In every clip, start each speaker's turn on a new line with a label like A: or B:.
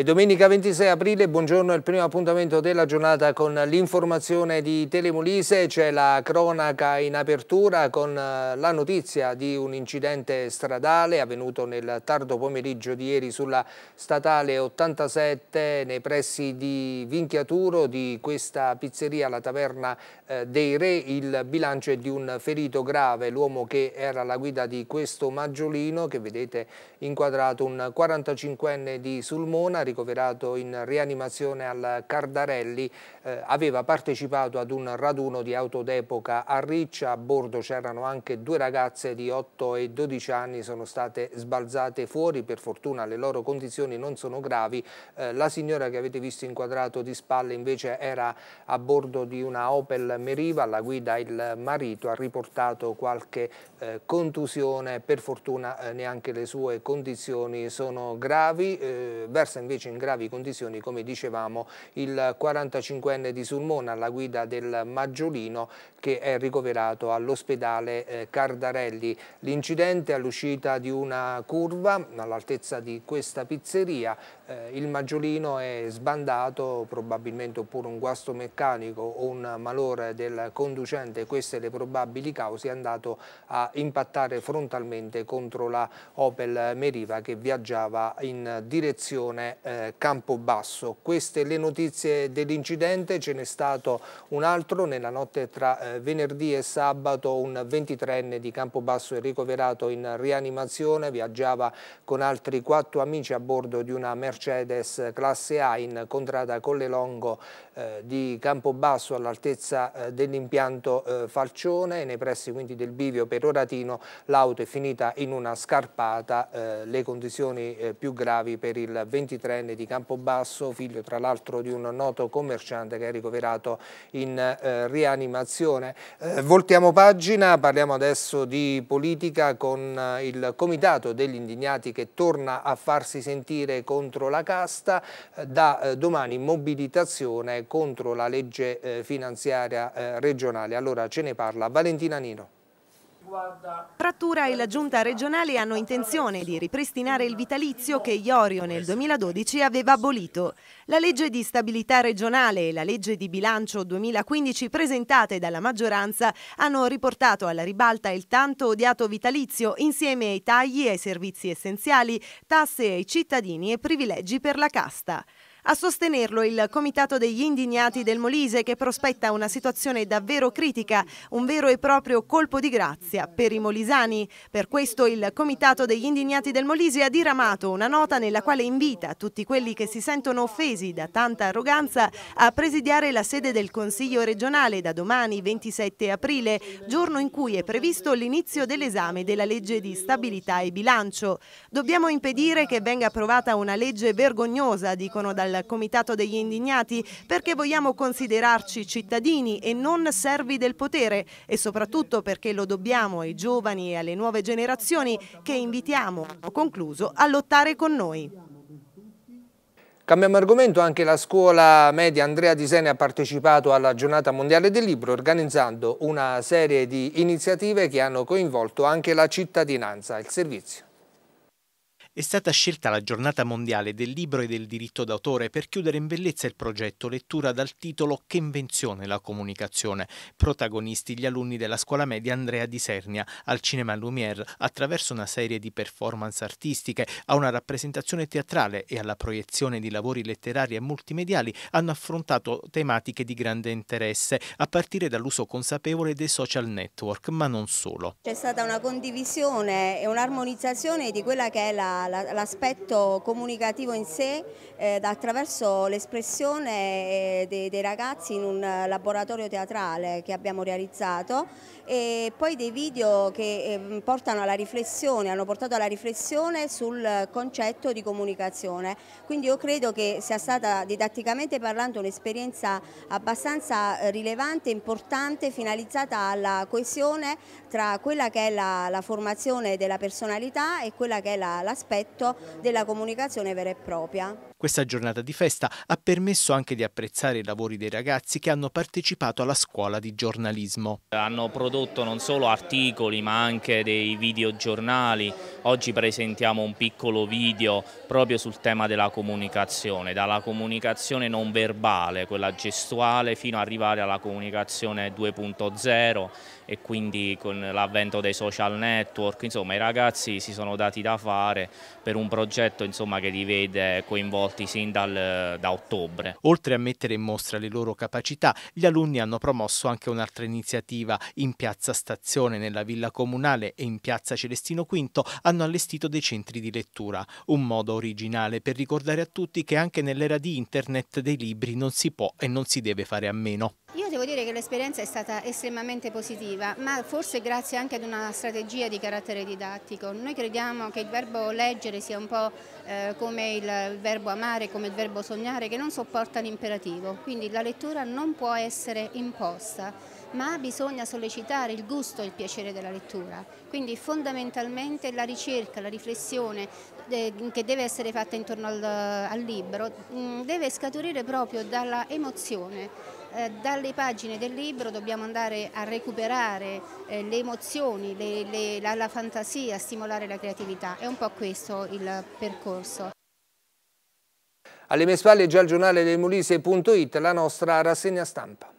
A: E domenica 26 aprile, buongiorno, il primo appuntamento della giornata con l'informazione di Telemolise, c'è la cronaca in apertura con eh, la notizia di un incidente stradale avvenuto nel tardo pomeriggio di ieri sulla statale 87 nei pressi di Vinchiaturo di questa pizzeria, la taverna eh, dei Re, il bilancio è di un ferito grave, l'uomo che era alla guida di questo maggiolino che vedete inquadrato un 45enne di Sulmona, ricoverato in rianimazione al Cardarelli, eh, aveva partecipato ad un raduno di auto d'epoca a Riccia, a bordo c'erano anche due ragazze di 8 e 12 anni, sono state sbalzate fuori, per fortuna le loro condizioni non sono gravi, eh, la signora che avete visto inquadrato di spalle invece era a bordo di una Opel Meriva, alla guida il marito ha riportato qualche eh, contusione, per fortuna eh, neanche le sue condizioni sono gravi, eh, versa invece invece in gravi condizioni, come dicevamo, il 45enne di Sulmona alla guida del Maggiolino che è ricoverato all'ospedale eh, Cardarelli. L'incidente all'uscita di una curva all'altezza di questa pizzeria, eh, il Maggiolino è sbandato, probabilmente oppure un guasto meccanico o un malore del conducente, queste le probabili cause, è andato a impattare frontalmente contro la Opel Meriva che viaggiava in direzione eh, eh, Campobasso. Queste le notizie dell'incidente, ce n'è stato un altro nella notte tra eh, venerdì e sabato, un 23enne di Campobasso è ricoverato in rianimazione, viaggiava con altri quattro amici a bordo di una Mercedes classe A in contrada con le Longo eh, di Campobasso all'altezza eh, dell'impianto eh, Falcione e nei pressi quindi del bivio per Oratino l'auto è finita in una scarpata, le condizioni più gravi per il 23 enne trentenne di Campobasso, figlio tra l'altro di un noto commerciante che è ricoverato in eh, rianimazione. Eh, voltiamo pagina, parliamo adesso di politica con eh, il Comitato degli Indignati che torna a farsi sentire contro la casta, eh, da eh, domani mobilitazione contro la legge finanziaria regionale. Allora ce ne parla Valentina Nino.
B: Frattura e la giunta regionale hanno intenzione di ripristinare il vitalizio che Iorio nel 2012 aveva abolito. La legge di stabilità regionale e la legge di bilancio 2015 presentate dalla maggioranza hanno riportato alla ribalta il tanto odiato vitalizio insieme ai tagli ai servizi essenziali, tasse ai cittadini e privilegi per la casta. A sostenerlo il Comitato degli Indignati del Molise che prospetta una situazione davvero critica, un vero e proprio colpo di grazia per i molisani. Per questo il Comitato degli Indignati del Molise ha diramato una nota nella quale invita tutti quelli che si sentono offesi da tanta arroganza a presidiare la sede del Consiglio regionale da domani 27 aprile, giorno in cui è previsto l'inizio dell'esame della legge di stabilità e bilancio. Dobbiamo impedire che venga approvata una legge vergognosa, dicono dal al Comitato degli Indignati perché vogliamo considerarci cittadini e non servi del potere e soprattutto perché lo dobbiamo ai giovani e alle nuove generazioni che invitiamo, ho concluso, a lottare con noi.
A: Cambiamo argomento, anche la scuola media Andrea Disene ha partecipato alla giornata mondiale del libro organizzando una serie di iniziative che hanno coinvolto anche la cittadinanza, il servizio.
C: È stata scelta la giornata mondiale del libro e del diritto d'autore per chiudere in bellezza il progetto lettura dal titolo Che invenzione la comunicazione, protagonisti gli alunni della scuola media Andrea di Sernia al Cinema Lumière attraverso una serie di performance artistiche, a una rappresentazione teatrale e alla proiezione di lavori letterari e multimediali hanno affrontato tematiche di grande interesse a partire dall'uso consapevole dei social network, ma non solo. C'è stata una condivisione e un'armonizzazione di quella che è la
A: l'aspetto la, comunicativo in sé eh, attraverso l'espressione eh, dei, dei, ragazzi in un laboratorio teatrale che abbiamo realizzato
C: e poi dei video che ehm, portano alla riflessione, hanno portato alla riflessione sul concetto di comunicazione. Quindi io credo che sia stata didatticamente parlando un'esperienza abbastanza rilevante, importante, finalizzata alla coesione tra quella che è la, la formazione della personalità e quella che è l'aspetto la aspetto della comunicazione vera e propria. Questa giornata di festa ha permesso anche di apprezzare i lavori dei ragazzi che hanno partecipato alla scuola di giornalismo. Hanno prodotto non solo articoli ma anche dei videogiornali. Oggi presentiamo un piccolo video proprio sul tema della comunicazione, dalla comunicazione non verbale, quella gestuale, fino ad arrivare alla comunicazione 2.0 e quindi con l'avvento dei social network. Insomma i ragazzi si sono dati da fare per un progetto insomma, che li vede coinvolti svolti sin dal, da ottobre. Oltre a mettere in mostra le loro capacità, gli alunni hanno promosso anche un'altra iniziativa. In piazza Stazione, nella Villa Comunale e in piazza Celestino V hanno allestito dei centri di lettura. Un modo originale per ricordare a tutti che anche nell'era di internet dei libri non si può e non si deve fare a meno. Io devo dire che l'esperienza è stata estremamente positiva, ma forse grazie anche ad una strategia di carattere didattico. Noi crediamo che il verbo leggere sia un po' eh, come il verbo amare, come il verbo sognare, che non sopporta l'imperativo. Quindi la lettura non può essere imposta, ma bisogna sollecitare il gusto e il piacere della lettura. Quindi fondamentalmente la ricerca, la riflessione eh, che deve essere fatta intorno al, al libro mm, deve scaturire proprio dalla emozione eh, dalle pagine del libro dobbiamo andare a recuperare eh, le emozioni, le, le, la, la fantasia, stimolare la creatività. È un po' questo il percorso.
A: Alle mie spalle è già il giornale del Molise.it, la nostra rassegna stampa.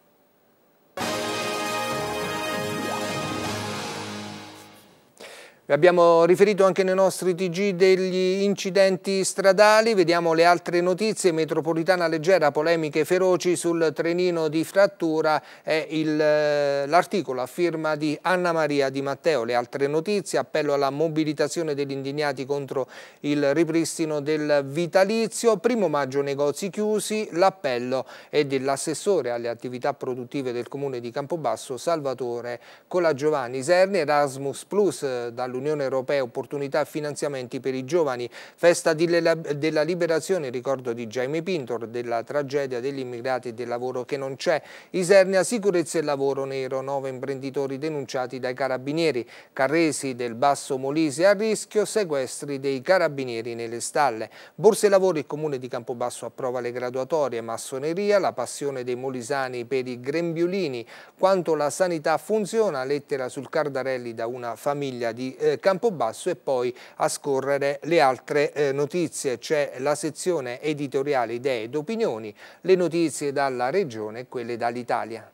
A: Vi abbiamo riferito anche nei nostri TG degli incidenti stradali, vediamo le altre notizie, metropolitana leggera, polemiche feroci sul trenino di frattura è eh, l'articolo a firma di Anna Maria Di Matteo. Le altre notizie, appello alla mobilitazione degli indignati contro il ripristino del vitalizio, primo maggio negozi chiusi, l'appello è dell'assessore alle attività produttive del comune di Campobasso Salvatore Colagiovanni Serni, Erasmus Plus eh, dal all'Unione Europea opportunità e finanziamenti per i giovani, festa della liberazione, ricordo di Jaime Pintor, della tragedia degli immigrati e del lavoro che non c'è, Isernia sicurezza e lavoro nero, nove imprenditori denunciati dai carabinieri, Carresi del Basso Molise a rischio, sequestri dei carabinieri nelle stalle, Borse Lavori, il comune di Campobasso approva le graduatorie, massoneria, la passione dei molisani per i grembiulini. quanto la sanità funziona, lettera sul Cardarelli da una famiglia di eh, Campobasso e poi a scorrere le altre eh, notizie. C'è la sezione editoriale Idee ed Opinioni, le notizie dalla Regione e quelle dall'Italia.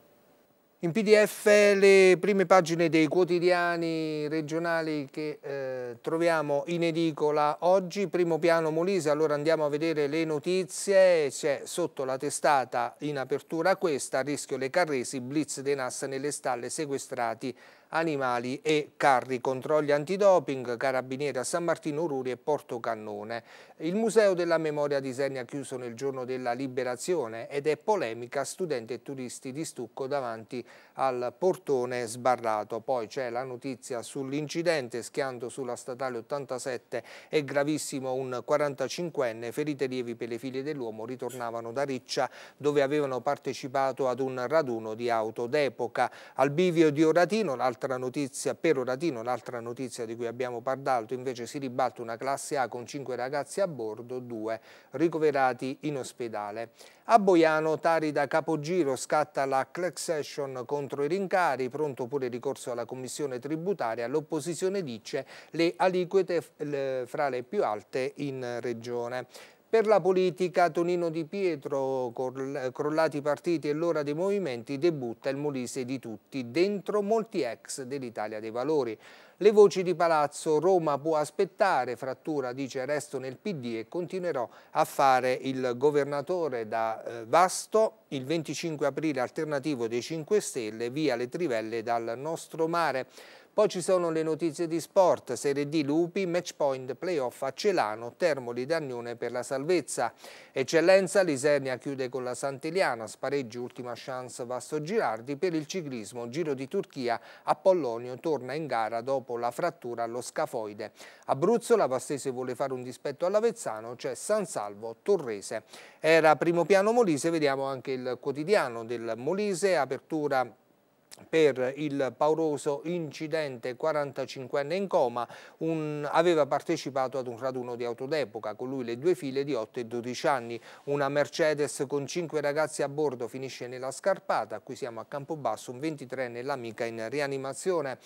A: In pdf le prime pagine dei quotidiani regionali che eh, troviamo in edicola oggi, primo piano Molise, allora andiamo a vedere le notizie, c'è sotto la testata in apertura questa, rischio le Carresi, blitz dei NAS nelle stalle sequestrati animali e carri, controlli antidoping, carabinieri a San Martino Ururi e Porto Cannone. Il Museo della Memoria di Isernia ha chiuso nel giorno della liberazione ed è polemica studenti e turisti di stucco davanti al portone sbarrato. Poi c'è la notizia sull'incidente schianto sulla statale 87 è gravissimo un 45enne, ferite lievi per le figlie dell'uomo ritornavano da Riccia dove avevano partecipato ad un raduno di auto d'epoca. Al bivio di Oratino l'altro un'altra notizia, per Oratino un'altra notizia di cui abbiamo parlato, invece si ribalta una classe A con 5 ragazzi a bordo, 2 ricoverati in ospedale. A Boiano, Tari da Capogiro, scatta la class session contro i rincari, pronto pure il ricorso alla commissione tributaria, l'opposizione dice le aliquote eh, fra le più alte in regione. Per la politica Tonino Di Pietro, crollati i partiti e l'ora dei movimenti, debutta il Molise di tutti, dentro molti ex dell'Italia dei Valori. Le voci di Palazzo, Roma può aspettare, frattura dice resto nel PD e continuerò a fare il governatore da eh, Vasto, il 25 aprile alternativo dei 5 Stelle, via le trivelle dal nostro mare. Poi ci sono le notizie di sport, Serie D Lupi, match point playoff a Celano, Termoli Dagnone per la salvezza. Eccellenza Lisernia chiude con la Santeliana, spareggi ultima chance Vasto Girardi per il ciclismo, Giro di Turchia, Apollonio torna in gara dopo la frattura allo scafoide. Abruzzo la Vastese vuole fare un dispetto all'Avezzano, c'è cioè San Salvo Torrese. Era primo piano Molise, vediamo anche il quotidiano del Molise, apertura per il pauroso incidente 45enne in coma, un, aveva partecipato ad un raduno di auto d'epoca, con lui le due file di 8 e 12 anni, una Mercedes con 5 ragazzi a bordo finisce nella scarpata, qui siamo a Campobasso, un 23enne l'amica in rianimazione.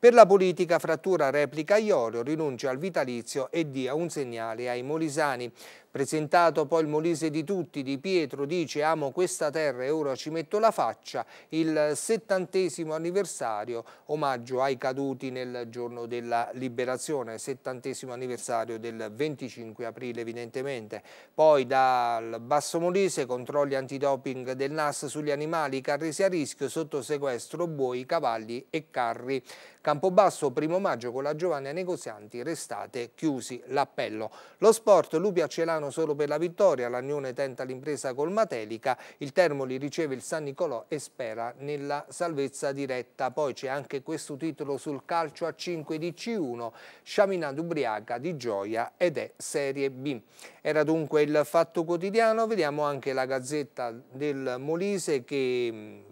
A: Per la politica frattura replica Iorio, rinuncia al vitalizio e dia un segnale ai molisani. Presentato poi il Molise di tutti, Di Pietro dice amo questa terra e ora ci metto la faccia, il settantesimo anniversario, omaggio ai caduti nel giorno della liberazione, settantesimo anniversario del 25 aprile evidentemente. Poi dal Basso Molise controlli antidoping del NAS sugli animali, carri carresi a rischio, sotto sequestro buoi, cavalli e carri. Campobasso, primo maggio con la Giovanna Negozianti, restate chiusi l'appello. Lo sport, Lupi a Celano solo per la vittoria, l'Agnone tenta l'impresa col Matelica, il Termoli riceve il San Nicolò e spera nella salvezza diretta. Poi c'è anche questo titolo sul calcio a 5 di C1, Sciaminato Ubriaca di Gioia ed è Serie B. Era dunque il Fatto Quotidiano, vediamo anche la Gazzetta del Molise che mm,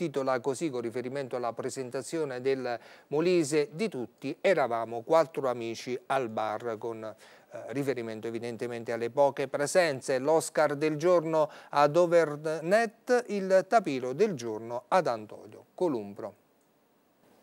A: titola così con riferimento alla presentazione del Molise di tutti eravamo quattro amici al bar con eh, riferimento evidentemente alle poche presenze, l'Oscar del giorno ad Overnet, il tapiro del giorno ad Antonio Columbro.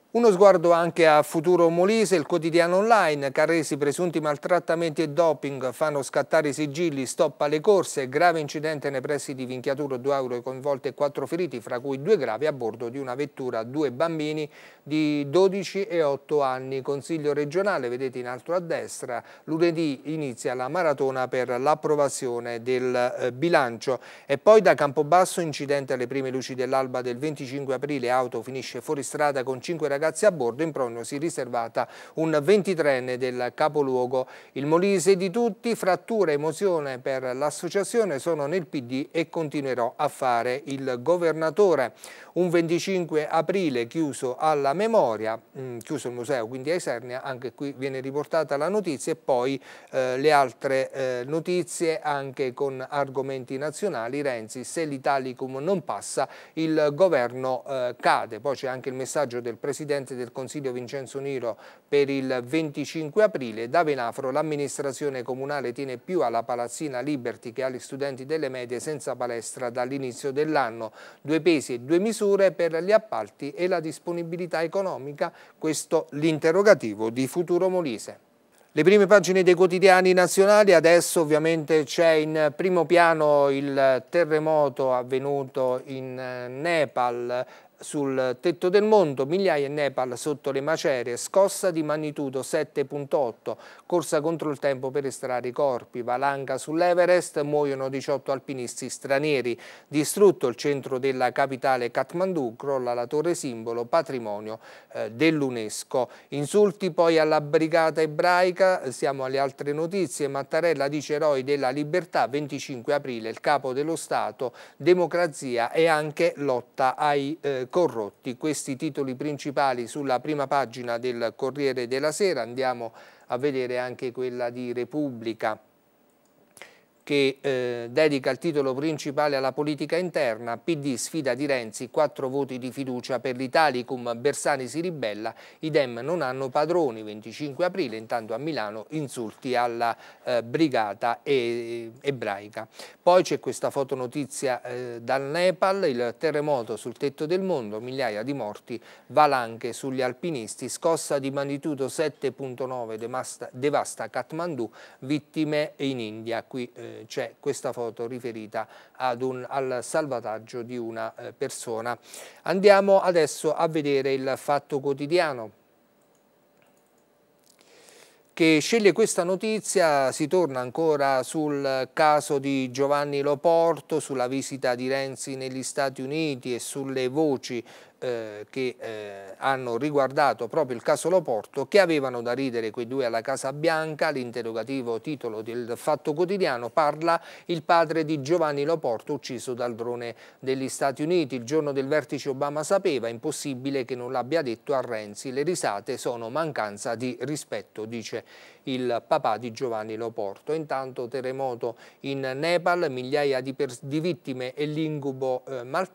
A: Uno sguardo anche a Futuro Molise, il quotidiano online, Carresi presunti maltrattamenti e doping fanno scattare i sigilli, stop alle corse, grave incidente nei pressi di Vinchiaturo, due euro coinvolte e quattro feriti, fra cui due gravi a bordo di una vettura, due bambini di 12 e 8 anni. Consiglio regionale, vedete in alto a destra, lunedì inizia la maratona per l'approvazione del eh, bilancio. E poi da Campobasso incidente alle prime luci dell'alba del 25 aprile, auto finisce fuori strada con 5 ragazzi ragazzi a bordo, in prognosi riservata un 23enne del capoluogo. Il Molise di tutti, frattura emozione per l'associazione, sono nel PD e continuerò a fare il governatore. Un 25 aprile chiuso alla memoria, mm, chiuso il museo quindi a Isernia, anche qui viene riportata la notizia e poi eh, le altre eh, notizie anche con argomenti nazionali, Renzi, se l'Italicum non passa il governo eh, cade, poi c'è anche il messaggio del Presidente Presidente del Consiglio Vincenzo Niro per il 25 aprile. Da Venafro l'amministrazione comunale tiene più alla palazzina Liberty che agli studenti delle medie senza palestra dall'inizio dell'anno. Due pesi e due misure per gli appalti e la disponibilità economica, questo l'interrogativo di Futuro Molise. Le prime pagine dei quotidiani nazionali, adesso ovviamente c'è in primo piano il terremoto avvenuto in eh, Nepal, sul tetto del mondo, migliaia e Nepal sotto le macerie, scossa di magnitudo 7.8, corsa contro il tempo per estrarre i corpi, valanga sull'Everest, muoiono 18 alpinisti stranieri, distrutto il centro della capitale Kathmandu, crolla la torre simbolo, patrimonio eh, dell'UNESCO. Insulti poi alla brigata ebraica, siamo alle altre notizie, Mattarella dice eroi della libertà, 25 aprile, il capo dello Stato, democrazia e anche lotta ai eh, corrotti. Questi titoli principali sulla prima pagina del Corriere della Sera, andiamo a vedere anche quella di Repubblica che eh, dedica il titolo principale alla politica interna, PD sfida di Renzi, quattro voti di fiducia per l'Italicum, Bersani si ribella, i Dem non hanno padroni, 25 aprile, intanto a Milano insulti alla eh, brigata e, eh, ebraica. Poi c'è questa fotonotizia eh, dal Nepal, il terremoto sul tetto del mondo, migliaia di morti, valanche sugli alpinisti, scossa di magnitudo 7.9 devasta, Kathmandu, vittime in India, qui eh, c'è questa foto riferita un, al salvataggio di una eh, persona. Andiamo adesso a vedere il fatto quotidiano che sceglie questa notizia, si torna ancora sul caso di Giovanni Loporto, sulla visita di Renzi negli Stati Uniti e sulle voci eh, che eh, hanno riguardato proprio il caso Loporto, che avevano da ridere quei due alla Casa Bianca, l'interrogativo titolo del Fatto Quotidiano parla il padre di Giovanni Loporto ucciso dal drone degli Stati Uniti. Il giorno del vertice Obama sapeva, impossibile che non l'abbia detto a Renzi, le risate sono mancanza di rispetto, dice il papà di Giovanni Loporto. Intanto terremoto in Nepal, migliaia di, di vittime e l'incubo eh, mal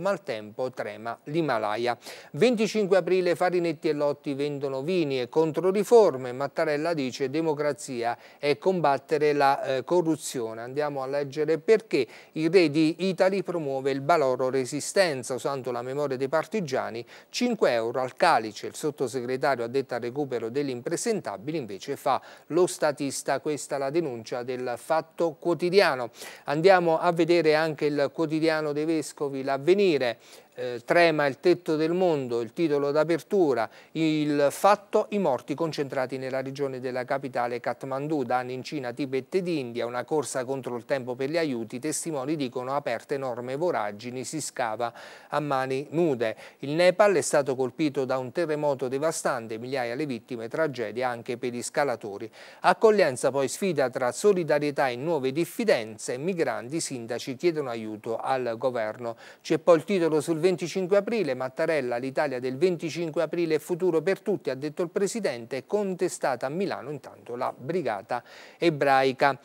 A: maltempo trema l'Himalaya. 25 aprile Farinetti e Lotti vendono vini e controriforme, Mattarella dice democrazia e combattere la eh, corruzione. Andiamo a leggere perché il re di Itali promuove il Baloro Resistenza usando la memoria dei partigiani, 5 euro al calice, il sottosegretario addetto al recupero degli impresentabili invece fa lo statista, questa la denuncia del fatto quotidiano. Andiamo a vedere anche il quotidiano dei Vescovi, l'avvenire, eh, Trema il tetto del mondo, il titolo d'apertura, il fatto i morti concentrati nella regione della capitale Kathmandu, danni in Cina, Tibet ed India, una corsa contro il tempo per gli aiuti, testimoni dicono aperte enorme voragini, si scava a mani nude. Il Nepal è stato colpito da un terremoto devastante, migliaia le vittime, tragedia anche per gli scalatori. Accoglienza poi sfida tra solidarietà e nuove diffidenze, migranti, sindaci chiedono aiuto al governo. C'è poi il titolo sul 25 aprile, Mattarella, l'Italia del 25 aprile è futuro per tutti, ha detto il Presidente, contestata a Milano intanto la brigata ebraica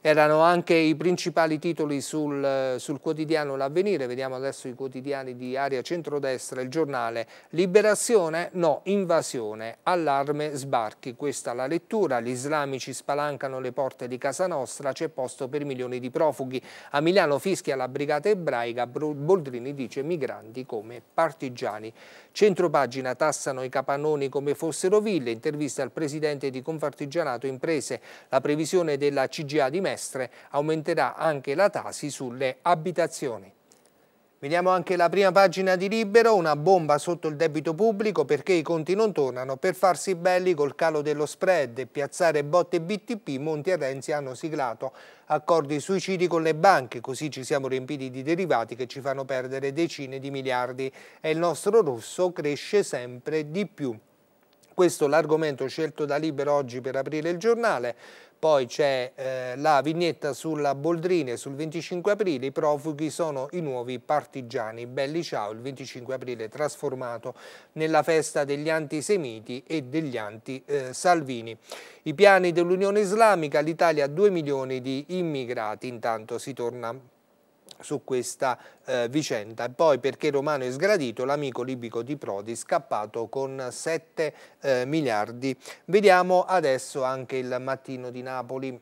A: erano anche i principali titoli sul, sul quotidiano L'Avvenire, vediamo adesso i quotidiani di Aria centrodestra, il giornale Liberazione, no, invasione, allarme, sbarchi, questa la lettura, gli islamici spalancano le porte di casa nostra, c'è posto per milioni di profughi, a Milano fischia la brigata ebraica, Boldrini dice migranti come partigiani. Centropagina tassano i capannoni come fossero ville, intervista al presidente di Confartigianato Imprese, la previsione della CGA di Mello trimestre aumenterà anche la tasi sulle abitazioni. Vediamo anche la prima pagina di Libero, una bomba sotto il debito pubblico perché i conti non tornano per farsi belli col calo dello spread e piazzare botte BTP Monti e Renzi hanno siglato accordi suicidi con le banche, così ci siamo riempiti di derivati che ci fanno perdere decine di miliardi e il nostro rosso cresce sempre di più. Questo è l'argomento scelto da Libero oggi per aprire il giornale poi c'è eh, la vignetta sulla Boldrini sul 25 aprile, i profughi sono i nuovi partigiani, belli ciao il 25 aprile trasformato nella festa degli antisemiti e degli anti-Salvini. Eh, I piani dell'Unione Islamica, l'Italia ha 2 milioni di immigrati, intanto si torna su questa eh, vicenda. E poi perché Romano è sgradito, l'amico libico di Prodi scappato con 7 eh, miliardi. Vediamo adesso anche il mattino di Napoli.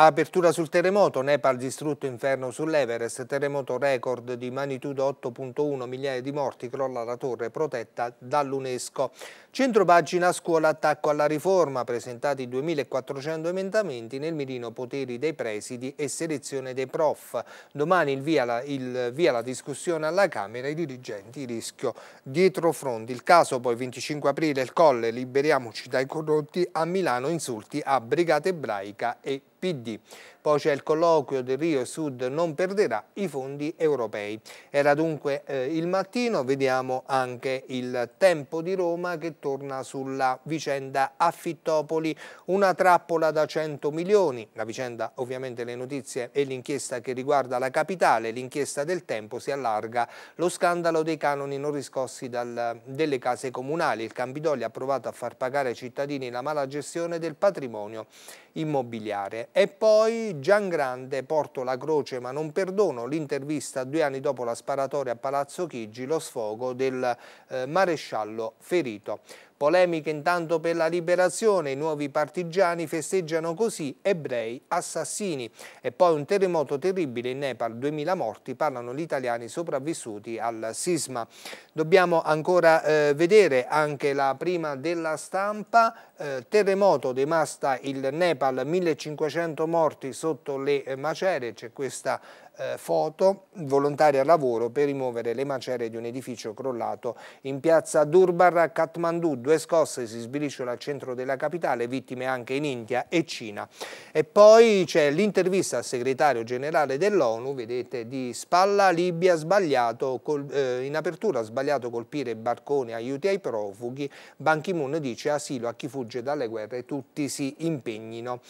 A: Apertura sul terremoto, Nepal distrutto inferno sull'Everest, terremoto record di magnitudo 8.1, migliaia di morti, crolla la torre protetta dall'UNESCO. Centro pagina scuola attacco alla riforma, presentati 2400 emendamenti nel mirino poteri dei presidi e selezione dei prof. Domani il via, la, il via la discussione alla Camera, i dirigenti, rischio dietro fronti. Il caso poi 25 aprile, il colle, liberiamoci dai corrotti, a Milano insulti a Brigata Ebraica e PD. Poi c'è il colloquio del Rio Sud non perderà i fondi europei. Era dunque eh, il mattino, vediamo anche il tempo di Roma che torna sulla vicenda Affittopoli, una trappola da 100 milioni. La vicenda ovviamente le notizie e l'inchiesta che riguarda la capitale, l'inchiesta del tempo si allarga. Lo scandalo dei canoni non riscossi dal, delle case comunali. Il Campidoglio ha provato a far pagare ai cittadini la mala gestione del patrimonio immobiliare. E poi Gian Grande porto la croce ma non perdono, l'intervista due anni dopo la sparatoria a Palazzo Chigi, lo sfogo del eh, maresciallo ferito. Polemiche intanto per la liberazione, i nuovi partigiani festeggiano così ebrei assassini. E poi un terremoto terribile in Nepal, 2000 morti, parlano gli italiani sopravvissuti al sisma. Dobbiamo ancora eh, vedere anche la prima della stampa, eh, terremoto devasta il Nepal, 1500 morti sotto le eh, macerie, c'è questa eh, foto, volontari al lavoro per rimuovere le macerie di un edificio crollato in piazza Durbar a Kathmandu. Due scosse si sbiliscono al centro della capitale, vittime anche in India e Cina. E poi c'è l'intervista al segretario generale dell'ONU, vedete, di spalla Libia sbagliato, col, eh, in apertura sbagliato colpire barconi, aiuti ai profughi. Ban Ki-moon dice asilo a chi fugge dalle guerre, tutti si impegnino.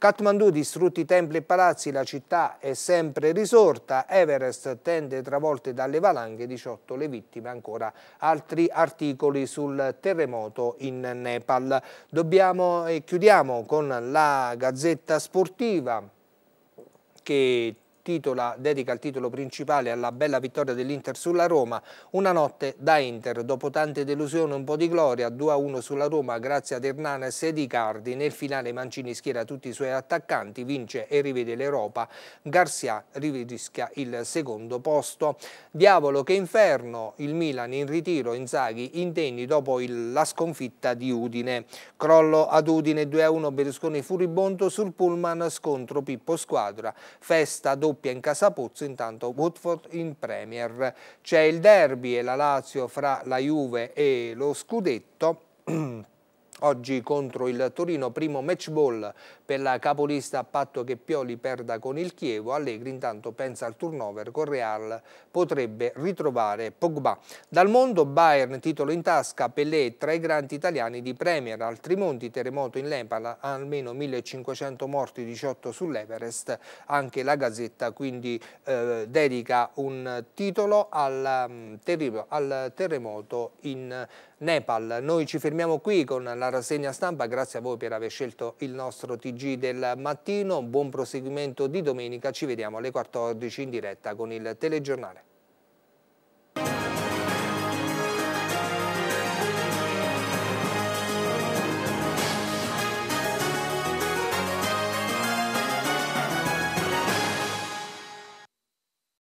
A: Kathmandu distrutti templi e palazzi, la città è sempre risorta, Everest tende travolte dalle valanghe, 18 le vittime, ancora altri articoli sul terremoto in Nepal. Dobbiamo e chiudiamo con la Gazzetta Sportiva che titola, dedica il titolo principale alla bella vittoria dell'Inter sulla Roma, una notte da Inter, dopo tante delusioni un po' di gloria, 2-1 sulla Roma grazie ad Hernanes Di Cardi. nel finale Mancini schiera tutti i suoi attaccanti, vince e rivede l'Europa, Garcia rischia il secondo posto. Diavolo che inferno, il Milan in ritiro, Inzaghi indegni dopo il, la sconfitta di Udine. Crollo ad Udine 2-1 Berlusconi furibondo sul pullman scontro Pippo Squadra, festa doppia doppia in Casapuzzo, intanto Woodford in Premier. C'è il derby e la Lazio fra la Juve e lo Scudetto. Oggi contro il Torino primo match ball per la capolista a patto che Pioli perda con il Chievo. Allegri intanto pensa al turnover con Real potrebbe ritrovare Pogba. Dal mondo Bayern titolo in tasca, Pelé tra i grandi italiani di Premier. Al Trimonti terremoto in Lempala, almeno 1500 morti, 18 sull'Everest. Anche la Gazzetta quindi eh, dedica un titolo al, mm, al terremoto in Lempala Nepal. Noi ci fermiamo qui con la rassegna stampa, grazie a voi per aver scelto il nostro TG del mattino, buon proseguimento di domenica, ci vediamo alle 14 in diretta con il telegiornale.